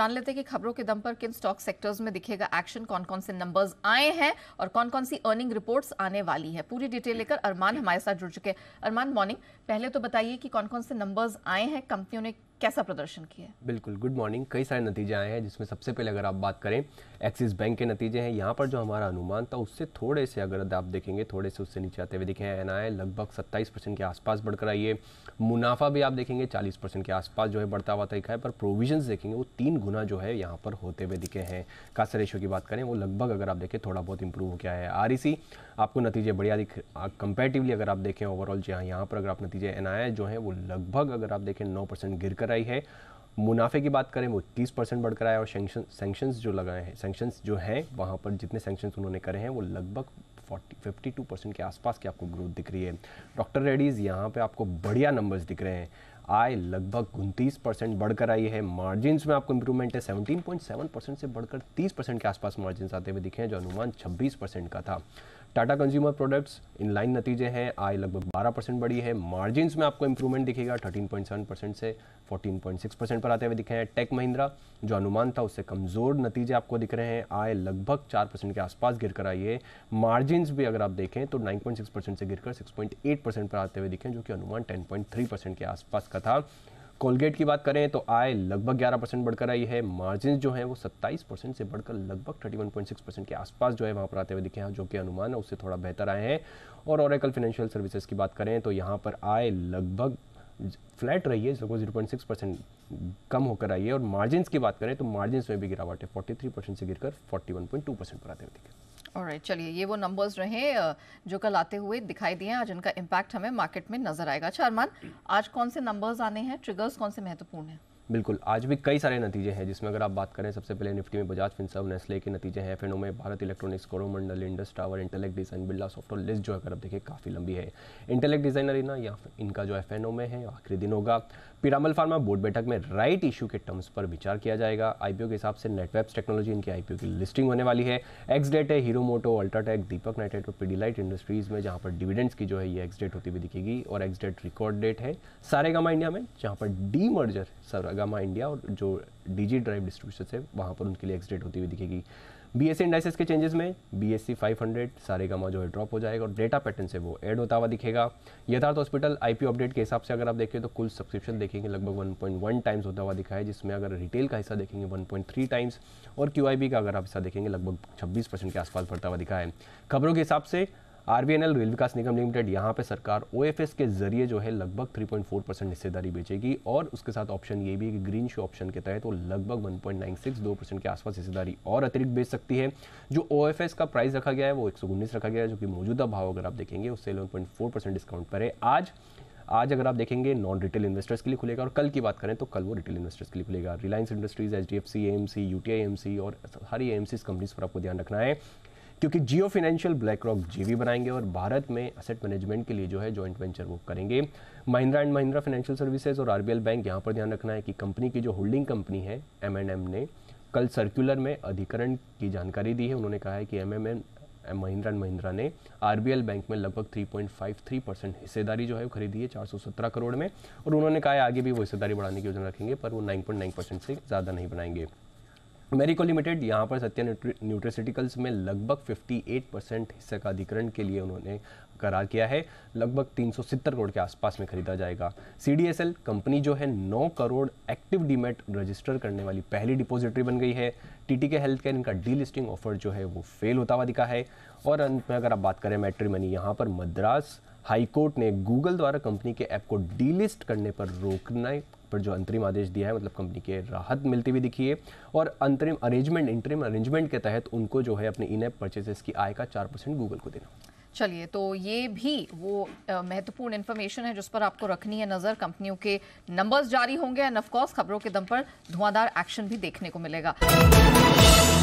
जान लेते हैं कि खबरों के दम पर किन स्टॉक सेक्टर्स में दिखेगा एक्शन कौन कौन से नंबर्स आए हैं और कौन कौन सी अर्निंग रिपोर्ट्स आने वाली है पूरी डिटेल लेकर अरमान हमारे साथ जुड़ चुके हैं अरमान मॉर्निंग पहले तो बताइए कि कौन कौन से नंबर्स आए हैं कंपनियों ने कैसा प्रदर्शन किया है बिल्कुल गुड मॉर्निंग कई सारे नतीजे आए हैं जिसमें सबसे पहले अगर आप बात करें एक्सिस बैंक के नतीजे हैं यहाँ पर जो हमारा अनुमान था उससे थोड़े से अगर आप देखेंगे थोड़े से उससे नीचे आते हुए दिखे हैं एनआई लगभग 27 परसेंट के आसपास बढ़कर आई है मुनाफा भी आप देखेंगे 40 परसेंट के आसपास जो है बढ़ता हुआ तरीका है पर प्रोविजन देखेंगे वो तीन गुना जो है यहाँ पर होते हुए दिखे हैं कासा रेशो की बात करें वो लगभग अगर आप देखें थोड़ा बहुत इंप्रूव हो गया है आर e आपको नतीजे बढ़िया दिख कंपेरेटिवली अगर आप देखें ओवरऑल जहाँ यहाँ पर अगर आप नतीजे एन जो है वो लगभग अगर आप देखें नौ परसेंट बढ़कर आई है मुनाफे की बात करें वो तीस परसेंट बढ़कर आया और सेंक्शन जो लगाए हैं सेंक्शन जो हैं वहाँ पर जितने सेंक्शन उन्होंने करे हैं वो लगभग फोर्टी फिफ्टी टू परसेंट के आसपास की आपको ग्रोथ दिख रही है डॉक्टर रेडीज यहाँ पे आपको बढ़िया नंबर्स दिख रहे हैं आय लगभग उनतीस परसेंट बढ़कर आई है मार्जिन में आपको इंप्रूवमेंट है 17.7 परसेंट से बढ़कर 30 परसेंट के आसपास मार्जिन आते हुए दिखे हैं जो अनुमान 26 परसेंट का था Tata consumer products in line नतीजे हैं आय लगभग 12 परसेंट बढ़ी है मार्जिन में आपको इंप्रूवमेंट दिखेगा 13.7 परसेंट से 14.6 परसेंट पर आते हुए दिखे हैं टेक महिंद्रा जो अनुमान था उससे कमज़ोर नतीजे आपको दिख रहे हैं आय लगभग 4 परसेंट के आसपास गिर कर आई है मार्जिन भी अगर आप देखें तो नाइन परसेंट से गिर कर परसेंट पर आते हुए दिखें जो कि अनुमान टेन परसेंट के आसपास का था कोलगेट की बात करें तो आय लगभग 11 परसेंट बढ़कर आई है मार्जिन जो है वो 27 परसेंट से बढ़कर लगभग 31.6 परसेंट के आसपास जो है वहाँ पर आते हुए दिखे हैं जो कि अनुमान है उससे थोड़ा बेहतर आए हैं और ओरेकल फाइनेंशियल सर्विसेज की बात करें तो यहाँ पर आय लगभग फ्लैट रही है लगभग जीरो पॉइंट सिक्स परसेंट कम होकर आई है और मार्जिन की बात करें तो मार्जिन में भी गिरावट है फोर्टी थ्री परसेंट से गिरकर forty one point two percent पर आते हुए दिखे और चलिए ये वो नंबर्स रहे जो कल आते हुए दिखाई दिए आज इनका इम्पैक्ट हमें मार्केट में नजर आएगा अच्छा अरमान आज कौन से नंबर्स आने हैं ट्रिगर्स कौन से महत्वपूर्ण हैं बिल्कुल आज भी कई सारे नतीजे हैं जिसमें अगर आप बात करें सबसे पहले निफ्टी में बजाज फिनसर्व नेस्ले के नतीजे हैं फिनों में Bharat electronics Coromandel Indus tower intellect design Birla software list जो है अगर आप देखिए काफ़ी लंबी है इंटेलेक्ट डिज़ाइन अरीना या इनका जो एफ फेनो में है आखिरी दिन होगा पिरामल फार्मा बोर्ड बैठक में राइट इशू के टर्म्स पर विचार किया जाएगा आईपीओ के हिसाब से नेटवेब्स टेक्नोलॉजी इनकी आईपीओ की लिस्टिंग होने वाली है एक्सडेट है हीरो मोटो अल्ट्राटेक दीपक नाइटेट और पीडीलाइट इंडस्ट्रीज़ में जहाँ पर डिविडेंड्स की जो है ये एक्सडेट होती हुई दिखेगी और एक्सडेट रिकॉर्ड डेट है सारेगा इंडिया में जहाँ पर demerger Saregama India और जो डीजी ड्राइव डिस्ट्रीब्यूशन है वहाँ पर उनके लिए एक्सडेट होती हुई दिखेगी बी एस इंडाइसिस के चेंजेस में B S C five hundred Saregama जो है ड्रॉप हो जाएगा और डेटा पैटर्न से वो ऐड होता हुआ दिखेगा यथार्थ हॉस्पिटल आई पी अपडेट के हिसाब से अगर आप देखें तो कुल सब्सक्रिप्शन देखेंगे लगभग वन पॉइंट वन टाइम्स होता हुआ दिखा है जिसमें अगर रिटेल का हिस्सा देखेंगे वन पॉइंट थ्री टाइम्स और क्यू आई बी का अगर आप हिस्सा देखेंगे लगभग छब्बीस परसेंट के आसपास बढ़ता हुआ दिखा है खबरों के हिसाब से R rail Vikas Nigam limited यहाँ पे सरकार ओ के जरिए जो है लगभग 3.4 परसेंट हिस्सेदारी बेचेगी और उसके साथ ऑप्शन ये भी है कि ग्रीन शो ऑप्शन के तहत वो लगभग दो परसेंट के आसपास हिस्सेदारी और अतिरिक्त बेच सकती है जो ओ का प्राइस रखा गया है वो एक रखा गया है जो कि मौजूदा भाव अगर आप देखेंगे उससे इलेवन डिस्काउंट पर है आज आज अगर आप देखेंगे नॉन रिटेल इन्वेस्टर्स के लिए खुलेगा और कल की बात करें तो कल वो रिटेल इन्वेस्टर्स के लिए खुलेगा Reliance industries H D F C M C U T I M C और सारी एम सी कंपनीज पर आपको ध्यान रखना है क्योंकि जियो फाइनेंशियल ब्लैक रॉक जीवी बनाएंगे और भारत में असेट मैनेजमेंट के लिए जो है जॉइंट वेंचर वो करेंगे Mahindra and Mahindra financial services और आरबीएल बैंक यहाँ पर ध्यान रखना है कि कंपनी की जो होल्डिंग कंपनी है एम ने कल सर्कुलर में अधिकरण की जानकारी दी है उन्होंने कहा है कि M M Mahindra and Mahindra ने आरबीएल बैंक में लगभग 3.53 परसेंट हिस्सेदारी जो है वो खरीदी है 417 करोड़ में और उन्होंने कहा है आगे भी वो हिस्सेदारी बढ़ाने की योजना रखेंगे पर वो 9.9 परसेंट से ज़्यादा नहीं बनाएंगे मेरिको लिमिटेड यहाँ पर सत्या न्यूट्रिसिटिकल्स में लगभग 58 परसेंट हिस्से का अधिकरण के लिए उन्होंने करार किया है लगभग तीन करोड़ के आसपास में खरीदा जाएगा सी कंपनी जो है 9 करोड़ एक्टिव डीमेट रजिस्टर करने वाली पहली डिपोजिटरी बन गई है टी के हेल्थ केयर इनका डी लिस्टिंग ऑफर जो है वो फेल होता हुआ दिखा है और अंत में अगर आप बात करें मैट्री मनी यहाँ पर मद्रास हाईकोर्ट ने गूगल द्वारा कंपनी के ऐप को डीलिस्ट करने पर रोकने पर जो अंतरिम आदेश दिया है मतलब कंपनी के राहत मिलती हुई दिखी है और अंतरिम अरेंजमेंट इंटरिम अरेंजमेंट के तहत उनको जो है अपने इन एप परचेजेस की आय का चार परसेंट गूगल को देना चलिए तो ये भी वो महत्वपूर्ण इन्फॉर्मेशन है जिस पर आपको रखनी है नज़र कंपनियों के नंबर्स जारी होंगे एंड ऑफकोर्स खबरों के दम पर धुआंधार एक्शन भी देखने को मिलेगा